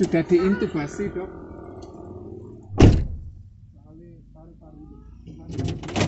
sudah diintubasi dok. Soalnya paru-paru.